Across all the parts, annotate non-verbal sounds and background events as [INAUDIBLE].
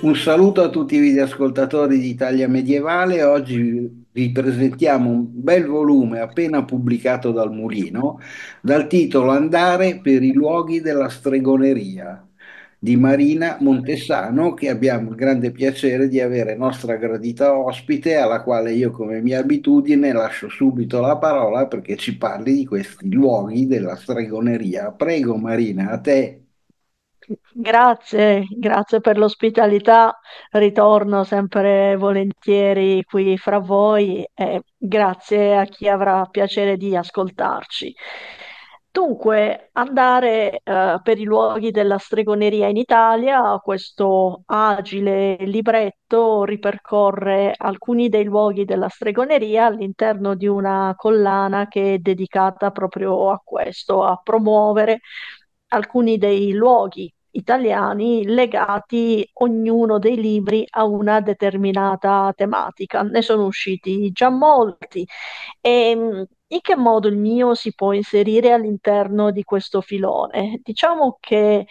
Un saluto a tutti i videoascoltatori di Italia Medievale. Oggi vi presentiamo un bel volume appena pubblicato dal Mulino dal titolo Andare per i luoghi della stregoneria di Marina Montessano che abbiamo il grande piacere di avere nostra gradita ospite alla quale io come mia abitudine lascio subito la parola perché ci parli di questi luoghi della stregoneria. Prego Marina, a te Grazie, grazie per l'ospitalità, ritorno sempre volentieri qui fra voi e grazie a chi avrà piacere di ascoltarci. Dunque, andare eh, per i luoghi della stregoneria in Italia, questo agile libretto ripercorre alcuni dei luoghi della stregoneria all'interno di una collana che è dedicata proprio a questo, a promuovere alcuni dei luoghi italiani legati ognuno dei libri a una determinata tematica. Ne sono usciti già molti. E, ehm, in che modo il mio si può inserire all'interno di questo filone? Diciamo che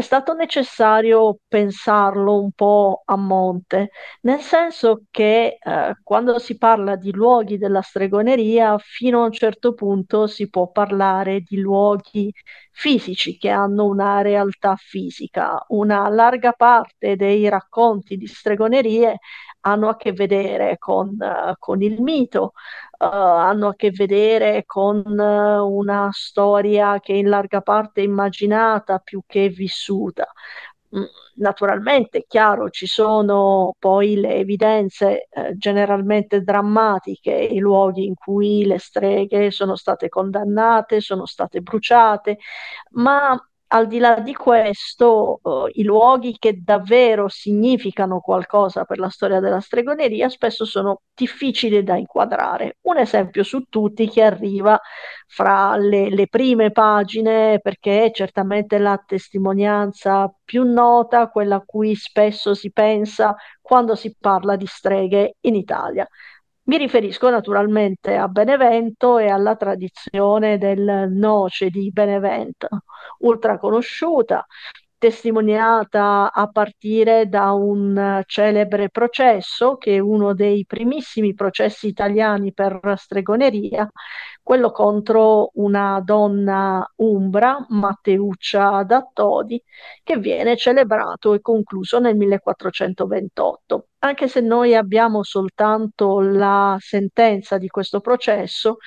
è stato necessario pensarlo un po' a monte, nel senso che eh, quando si parla di luoghi della stregoneria, fino a un certo punto si può parlare di luoghi fisici che hanno una realtà fisica. Una larga parte dei racconti di stregonerie hanno a che vedere con, con il mito, uh, hanno a che vedere con eh, una storia che è in larga parte è immaginata più che vissuta. Mm, naturalmente, è chiaro, ci sono poi le evidenze eh, generalmente drammatiche, i luoghi in cui le streghe sono state condannate, sono state bruciate, ma al di là di questo, eh, i luoghi che davvero significano qualcosa per la storia della stregoneria spesso sono difficili da inquadrare. Un esempio su tutti che arriva fra le, le prime pagine, perché è certamente la testimonianza più nota, quella a cui spesso si pensa quando si parla di streghe in Italia. Mi riferisco naturalmente a Benevento e alla tradizione del noce di Benevento, ultra conosciuta, testimoniata a partire da un celebre processo che è uno dei primissimi processi italiani per stregoneria quello contro una donna umbra, Matteuccia da Todi, che viene celebrato e concluso nel 1428. Anche se noi abbiamo soltanto la sentenza di questo processo,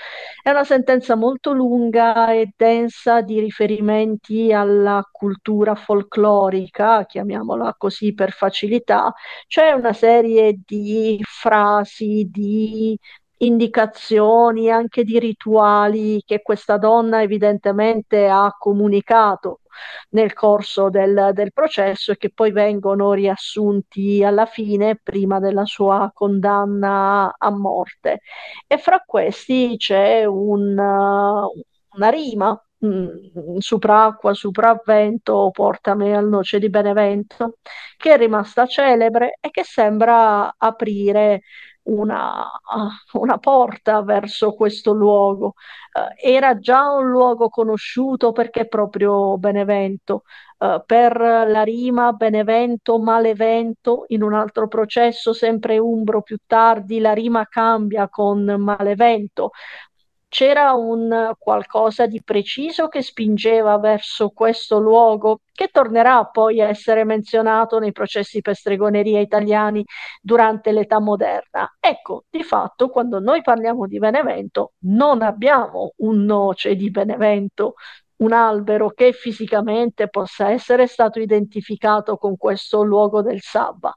è una sentenza molto lunga e densa di riferimenti alla cultura folclorica, chiamiamola così per facilità, c'è una serie di frasi, di indicazioni anche di rituali che questa donna evidentemente ha comunicato nel corso del, del, processo e che poi vengono riassunti alla fine prima della sua condanna a morte. E fra questi c'è un, una rima, acqua, mm, Supracqua, vento, Portami al Noce di Benevento, che è rimasta celebre e che sembra aprire una, una porta verso questo luogo. Eh, era già un luogo conosciuto perché proprio Benevento. Eh, per la rima Benevento, Malevento, in un altro processo sempre Umbro più tardi, la rima cambia con Malevento, c'era un qualcosa di preciso che spingeva verso questo luogo, che tornerà poi a essere menzionato nei processi per stregoneria italiani durante l'età moderna. Ecco, di fatto, quando noi parliamo di Benevento, non abbiamo un noce di Benevento un albero che fisicamente possa essere stato identificato con questo luogo del Sabba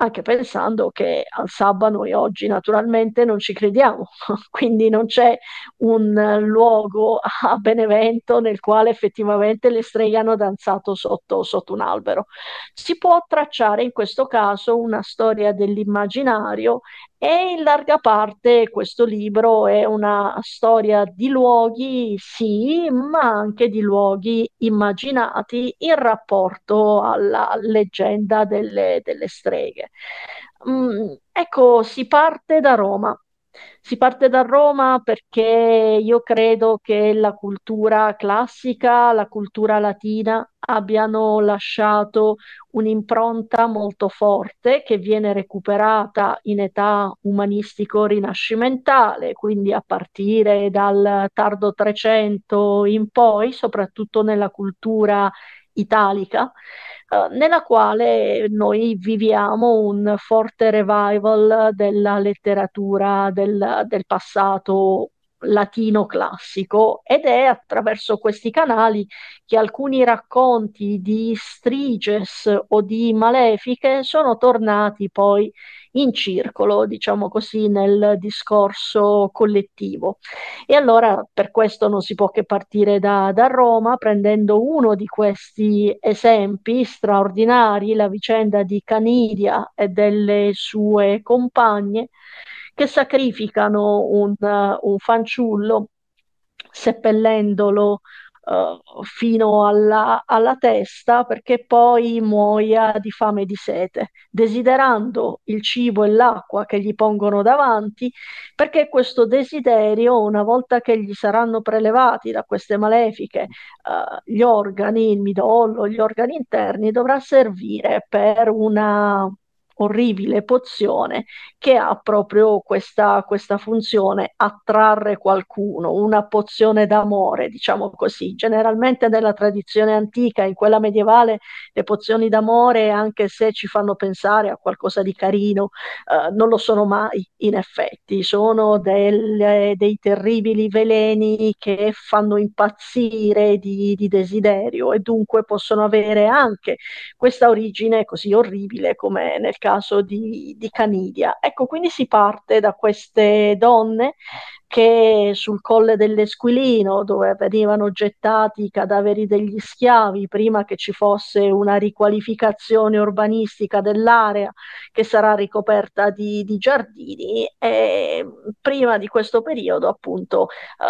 anche pensando che al sabato noi oggi naturalmente non ci crediamo, [LAUGHS] quindi non c'è un luogo a Benevento nel quale effettivamente le streghe hanno danzato sotto, sotto un albero. Si può tracciare in questo caso una storia dell'immaginario e in larga parte questo libro è una storia di luoghi, sì, ma anche di luoghi immaginati in rapporto alla leggenda delle, delle streghe. Mm, ecco, si parte da Roma, si parte da Roma perché io credo che la cultura classica, la cultura latina abbiano lasciato un'impronta molto forte che viene recuperata in età umanistico-rinascimentale, quindi a partire dal tardo Trecento in poi, soprattutto nella cultura italica eh, nella quale noi viviamo un forte revival della letteratura del, del passato latino classico ed è attraverso questi canali che alcuni racconti di striges o di malefiche sono tornati poi in circolo, diciamo così, nel discorso collettivo. E allora per questo non si può che partire da, da Roma, prendendo uno di questi esempi straordinari, la vicenda di Canidia e delle sue compagne, che sacrificano un, un fanciullo seppellendolo uh, fino alla, alla, testa perché poi muoia di fame e di sete, desiderando il cibo e l'acqua che gli pongono davanti, perché questo desiderio, una volta che gli saranno prelevati da queste malefiche uh, gli organi, il midollo, gli organi interni, dovrà servire per una orribile pozione che ha proprio questa, questa funzione, attrarre qualcuno, una pozione d'amore, diciamo così. Generalmente nella tradizione antica, in quella medievale, le pozioni d'amore, anche se ci fanno pensare a qualcosa di carino, eh, non lo sono mai in effetti, sono delle, dei terribili veleni che fanno impazzire di, di desiderio e dunque possono avere anche questa origine così orribile come nel caso caso di, di Canidia. Ecco, quindi si parte da queste donne che sul colle dell'Esquilino, dove venivano gettati i cadaveri degli schiavi prima che ci fosse una riqualificazione urbanistica dell'area che sarà ricoperta di, di giardini. E prima di questo periodo, appunto,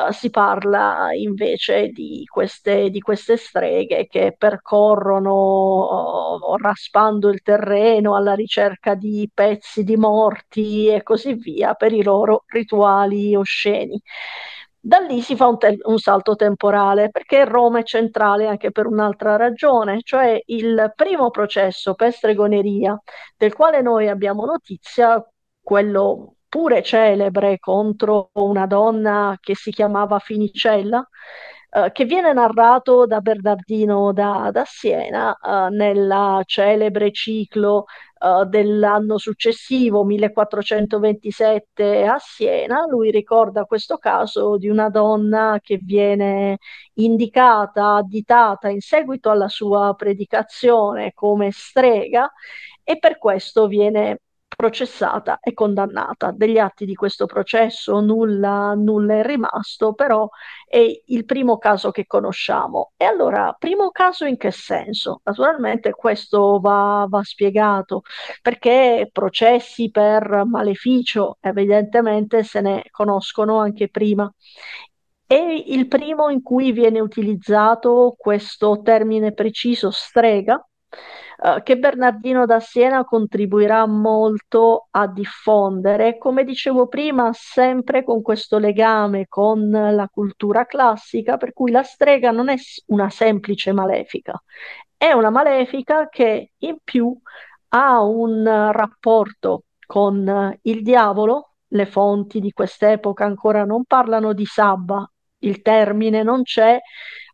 eh, si parla invece di queste, di queste streghe che percorrono oh, raspando il terreno alla ricerca di pezzi di morti e così via per i loro rituali osceni osceni. Da lì si fa un, te- un, salto temporale perché Roma è centrale anche per un'altra ragione, cioè il primo processo per stregoneria del quale noi abbiamo notizia, quello pure celebre contro una donna che si chiamava Finicella, eh, che viene narrato da Bernardino da, da Siena eh, nel celebre ciclo eh, dell'anno successivo, 1427 a Siena. Lui ricorda questo caso di una donna che viene indicata, additata in seguito alla sua predicazione come strega e per questo viene processata e condannata. Degli atti di questo processo nulla, nulla è rimasto, però è il primo caso che conosciamo. E allora, primo caso in che senso? Naturalmente questo va, va spiegato, perché processi per maleficio evidentemente se ne conoscono anche prima. È il primo in cui viene utilizzato questo termine preciso, strega, Uh, che Bernardino da Siena contribuirà molto a diffondere, come dicevo prima, sempre con questo legame con la cultura classica, per cui la strega non è una semplice malefica, è una malefica che in più ha un rapporto con il diavolo, le fonti di quest'epoca ancora non parlano di sabba, il termine non c'è,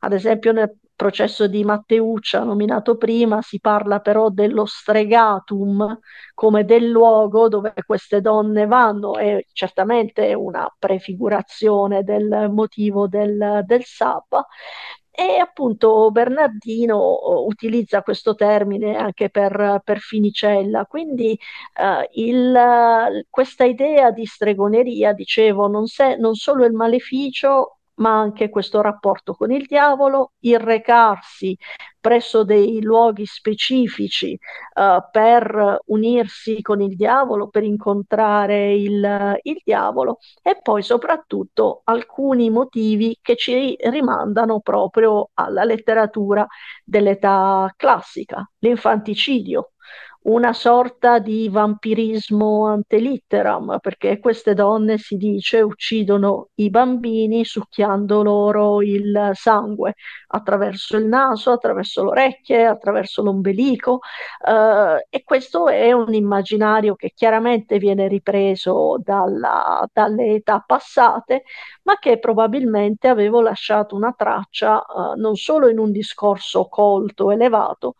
ad esempio nel processo di Matteuccia nominato prima, si parla però dello stregatum come del luogo dove queste donne vanno e certamente una prefigurazione del motivo del, del sabba. E appunto Bernardino eh, utilizza questo termine anche per, per Finicella, quindi eh, il, questa idea di stregoneria, dicevo, non, se, non solo il maleficio ma anche questo rapporto con il diavolo, il recarsi presso dei luoghi specifici uh, per unirsi con il diavolo, per incontrare il, il, diavolo e poi soprattutto alcuni motivi che ci rimandano proprio alla letteratura dell'età classica, l'infanticidio, una sorta di vampirismo antelitteram, perché queste donne, si dice, uccidono i bambini succhiando loro il sangue attraverso il naso, attraverso le orecchie, attraverso l'ombelico eh, e questo è un immaginario che chiaramente viene ripreso dalla, dalle età passate, ma che probabilmente avevo lasciato una traccia eh, non solo in un discorso colto, elevato,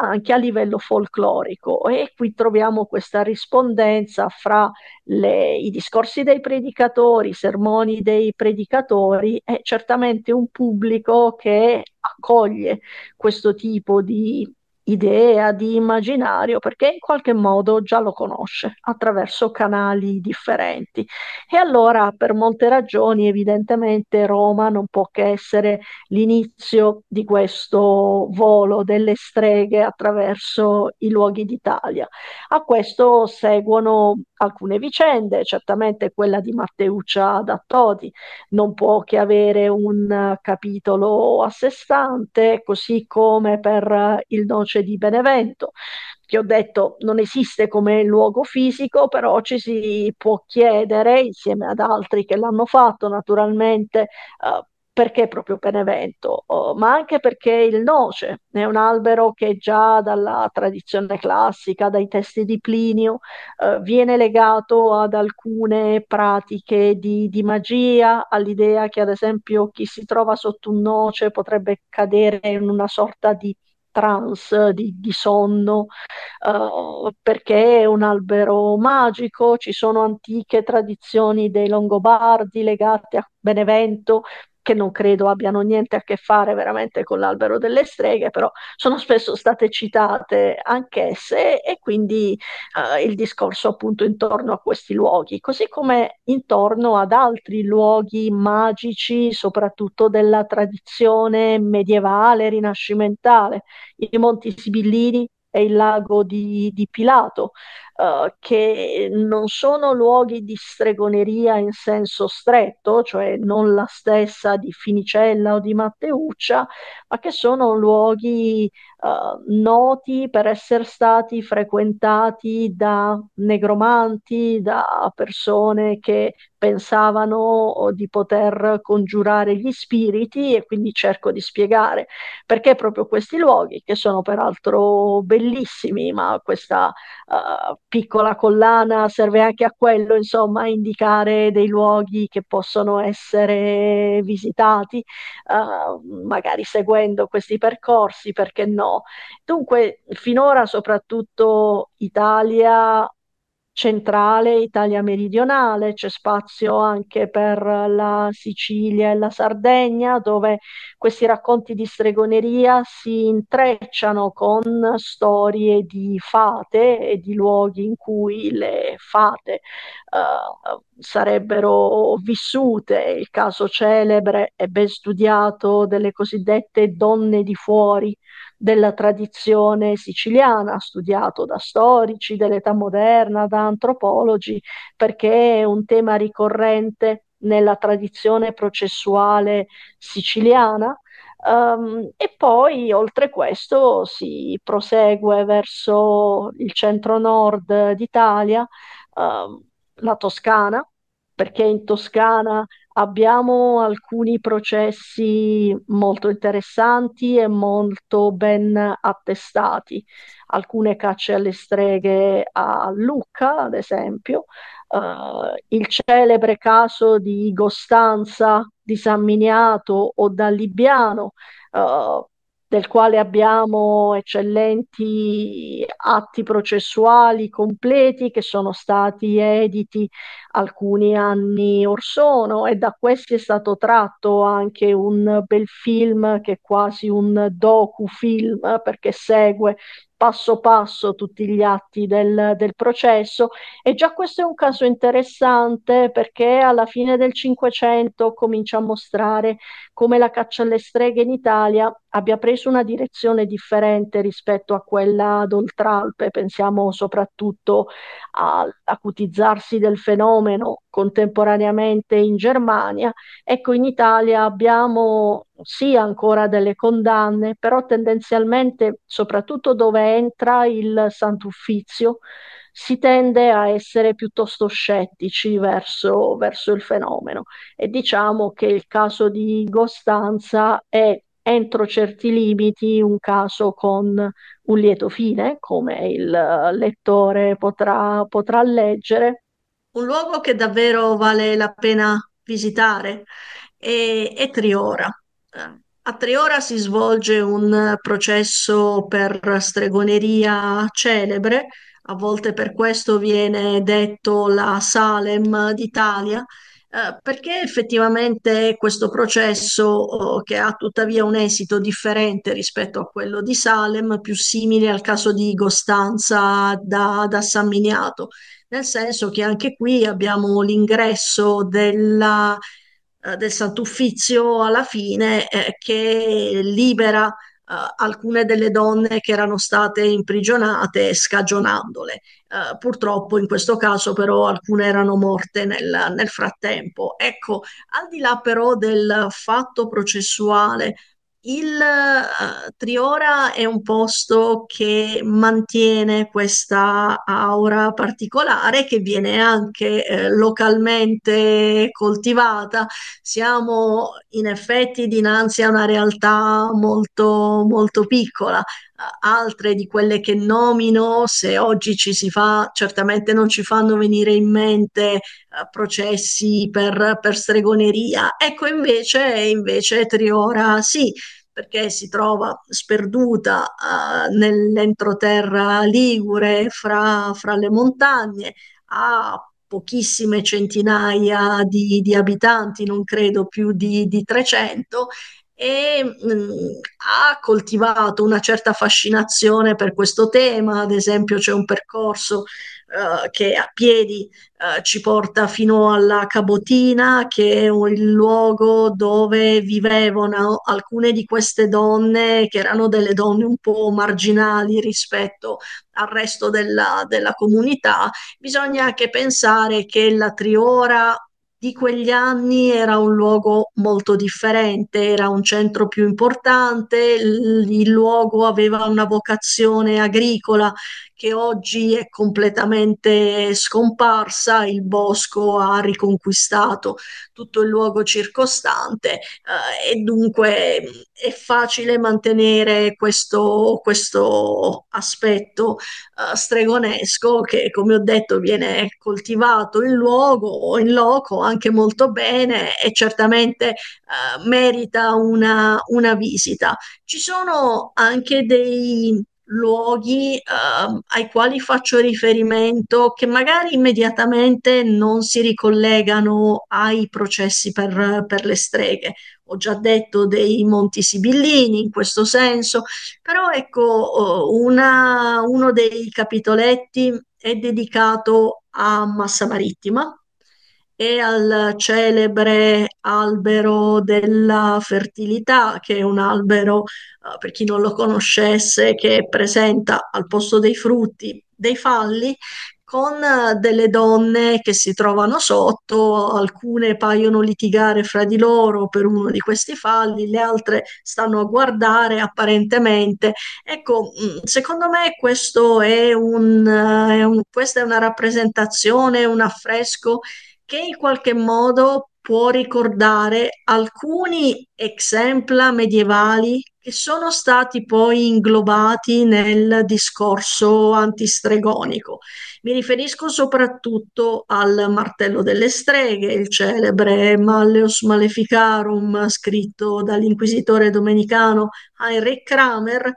ma anche a livello folclorico e qui troviamo questa rispondenza fra le, i discorsi dei predicatori, i sermoni dei predicatori e certamente un pubblico che accoglie questo tipo di idea, di immaginario, perché in qualche modo già lo conosce attraverso canali differenti. E allora, per molte ragioni, evidentemente Roma non può che essere l'inizio di questo volo delle streghe attraverso i luoghi d'Italia. A questo seguono alcune vicende, certamente quella di Matteuccia da Todi non può che avere un capitolo a sé stante, così come per il Noce Croce di Benevento, che ho detto non esiste come luogo fisico, però ci si può chiedere, insieme ad altri che l'hanno fatto naturalmente, eh, perché proprio Benevento, oh, ma anche perché il noce è un albero che già dalla tradizione classica, dai testi di Plinio, eh, viene legato ad alcune pratiche di, di, magia, all'idea che ad esempio chi si trova sotto un noce potrebbe cadere in una sorta di trance eh, di, di sonno, uh, perché è un albero magico, ci sono antiche tradizioni dei Longobardi legate a Benevento, che non credo abbiano niente a che fare veramente con l'albero delle streghe, però sono spesso state citate anch'esse e quindi eh, il discorso appunto intorno a questi luoghi, così come intorno ad altri luoghi magici, soprattutto della tradizione medievale, rinascimentale, i Monti Sibillini e il lago di, di Pilato, eh, che non sono luoghi di stregoneria in senso stretto, cioè non la stessa di Finicella o di Matteuccia, ma che sono luoghi uh, noti per essere stati frequentati da negromanti, da persone che pensavano oh, di poter congiurare gli spiriti e quindi cerco di spiegare perché proprio questi luoghi, che sono peraltro bellissimi, ma questa, uh, piccola collana serve anche a quello, insomma, a indicare dei luoghi che possono essere visitati, uh, magari seguendo questi percorsi, perché no. Dunque, finora soprattutto Italia, centrale, Italia meridionale, c'è spazio anche per la Sicilia e la Sardegna, dove questi racconti di stregoneria si intrecciano con storie di fate e di luoghi in cui le fate eh, sarebbero vissute. Il caso celebre e ben studiato delle cosiddette donne di fuori della tradizione siciliana, studiato da storici dell'età moderna, da antropologi, perché è un tema ricorrente nella tradizione processuale siciliana. Um, e poi oltre questo si prosegue verso il centro nord d'Italia, um, la Toscana, perché in Toscana abbiamo alcuni processi molto interessanti e molto ben attestati. Alcune cacce alle streghe a Lucca, ad esempio, uh, il celebre caso di Costanza di San Miniato o da Libiano, uh, eh, del quale abbiamo eccellenti atti processuali completi che sono stati editi alcuni anni or sono e da questi è stato tratto anche un bel film che è quasi un docufilm perché segue passo passo tutti gli atti del, del, processo e già questo è un caso interessante perché alla fine del Cinquecento comincia a mostrare come la caccia alle streghe in Italia abbia preso una direzione differente rispetto a quella d'Oltralpe, pensiamo soprattutto all'acutizzarsi del fenomeno contemporaneamente in Germania. Ecco, in Italia abbiamo sì ancora delle condanne, però tendenzialmente, soprattutto dove entra il Sant'Uffizio, si tende a essere piuttosto scettici verso, verso il fenomeno e diciamo che il caso di Costanza è entro certi limiti un caso con un lieto fine, come il lettore potrà, potrà leggere, un luogo che davvero vale la pena visitare è, è Triora. A Triora si svolge un processo per stregoneria celebre, a volte per questo viene detto la Salem d'Italia, eh, perché effettivamente questo processo, eh, che ha tuttavia un esito differente rispetto a quello di Salem, più simile al caso di Costanza da, da San Miniato, nel senso che anche qui abbiamo l'ingresso della, eh, del Sant'Uffizio alla fine eh, che libera eh, alcune delle donne che erano state imprigionate scagionandole. Eh, purtroppo in questo caso però alcune erano morte nel, nel frattempo. Ecco, al di là però del fatto processuale il uh, Triora è un posto che mantiene questa aura particolare che viene anche eh, localmente coltivata. Siamo in effetti dinanzi a una realtà molto, molto piccola, altre di quelle che nomino, se oggi ci si fa, certamente non ci fanno venire in mente eh, processi per, per, stregoneria. Ecco, invece, invece Triora sì, perché si trova sperduta uh, nell'entroterra ligure, fra, fra le montagne, ha pochissime centinaia di, di, abitanti, non credo più di, di 300, e mh, mm, ha coltivato una certa fascinazione per questo tema, ad esempio c'è un percorso uh, che a piedi uh, ci porta fino alla Cabotina, che è il luogo dove vivevano alcune di queste donne, che erano delle donne un po' marginali rispetto al resto della, della comunità. Bisogna anche pensare che la Triora di quegli anni era un luogo molto differente, era un centro più importante, il, il luogo aveva una vocazione agricola che oggi è completamente scomparsa, il bosco ha riconquistato tutto il luogo circostante eh, e dunque è facile mantenere questo, questo aspetto eh, stregonesco che come ho detto viene coltivato in luogo, in loco anche molto bene e certamente eh, merita una, una visita. Ci sono anche dei luoghi uh, ai quali faccio riferimento che magari immediatamente non si ricollegano ai processi per, per, le streghe. Ho già detto dei Monti Sibillini in questo senso, però ecco, eh, una, uno dei capitoletti è dedicato a Massa Marittima, e al celebre albero della fertilità, che è un albero, eh, per chi non lo conoscesse, che presenta al posto dei frutti dei falli con eh, delle donne che si trovano sotto, alcune paiono litigare fra di loro per uno di questi falli, le altre stanno a guardare apparentemente. Ecco, mm, secondo me questo è un, eh, è un, questa è una rappresentazione, un affresco che in qualche modo può ricordare alcuni esempi medievali che sono stati poi inglobati nel discorso antistregonico. Mi riferisco soprattutto al Martello delle Streghe, il celebre Malleus Maleficarum scritto dall'inquisitore domenicano Heinrich Kramer,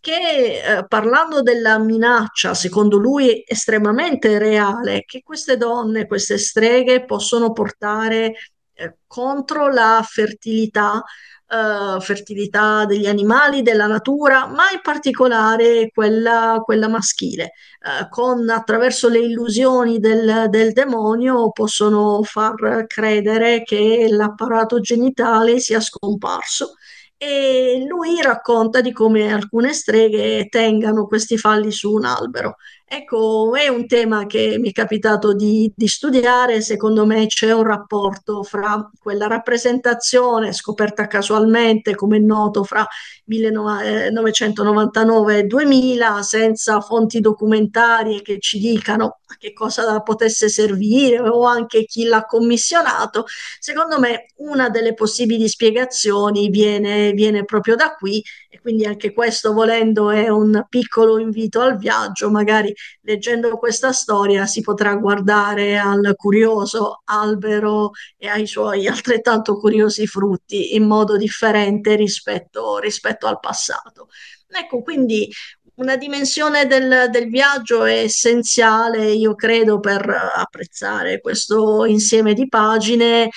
che eh, parlando della minaccia, secondo lui estremamente reale, che queste donne, queste streghe possono portare eh, contro la fertilità, eh, fertilità degli animali, della natura, ma in particolare quella, quella maschile, eh, con, attraverso le illusioni del, del demonio possono far credere che l'apparato genitale sia scomparso e lui racconta di come alcune streghe tengano questi falli su un albero Ecco, è un tema che mi è capitato di, di, studiare, secondo me c'è un rapporto fra quella rappresentazione scoperta casualmente, come è noto, fra 1999 eh, e 2000, senza fonti documentarie che ci dicano a che cosa potesse servire o anche chi l'ha commissionato. Secondo me una delle possibili spiegazioni viene, viene proprio da qui e quindi anche questo volendo è un piccolo invito al viaggio, magari leggendo questa storia si potrà guardare al curioso albero e ai suoi altrettanto curiosi frutti in modo differente rispetto, rispetto al passato. Ecco, quindi una dimensione del, del, viaggio è essenziale, io credo, per apprezzare questo insieme di pagine, eh,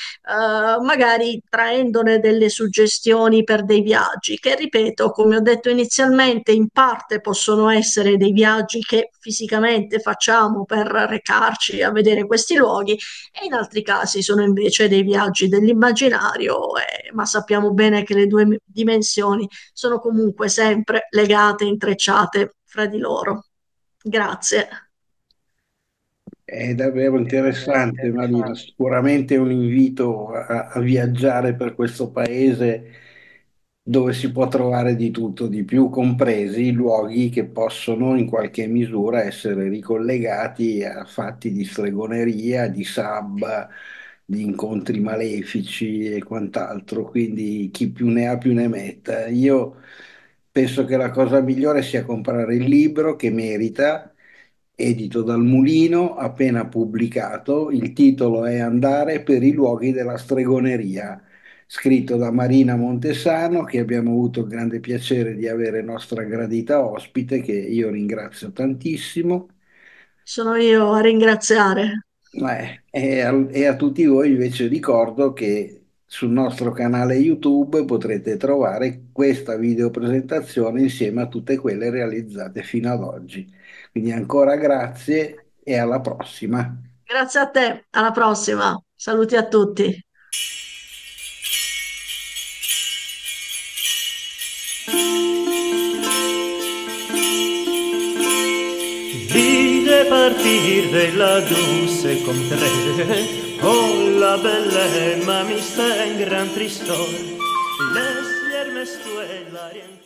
magari traendone delle suggestioni per dei viaggi, che ripeto, come ho detto inizialmente, in parte possono essere dei viaggi che fisicamente facciamo per recarci a vedere questi luoghi e in altri casi sono invece dei viaggi dell'immaginario, eh, ma sappiamo bene che le due dimensioni sono comunque sempre legate, intrecciate collegate fra di loro. Grazie. È davvero interessante, Marina. Sicuramente un invito a, a, viaggiare per questo paese dove si può trovare di tutto, di più, compresi i luoghi che possono in qualche misura essere ricollegati a fatti di stregoneria, di sabba, di incontri malefici e quant'altro. Quindi chi più ne ha più ne metta. Io penso che la cosa migliore sia comprare il libro che merita, edito dal Mulino, appena pubblicato. Il titolo è Andare per i luoghi della stregoneria, scritto da Marina Montesano, che abbiamo avuto il grande piacere di avere nostra gradita ospite, che io ringrazio tantissimo. Sono io a ringraziare. Eh, e, a, e a tutti voi invece ricordo che sul nostro canale YouTube potrete trovare questa video presentazione insieme a tutte quelle realizzate fino ad oggi. Quindi ancora grazie e alla prossima. Grazie a te, alla prossima. Saluti a tutti. partir de la dulce contraria Hola belle, ma mi en gran tristor, les viernes tu el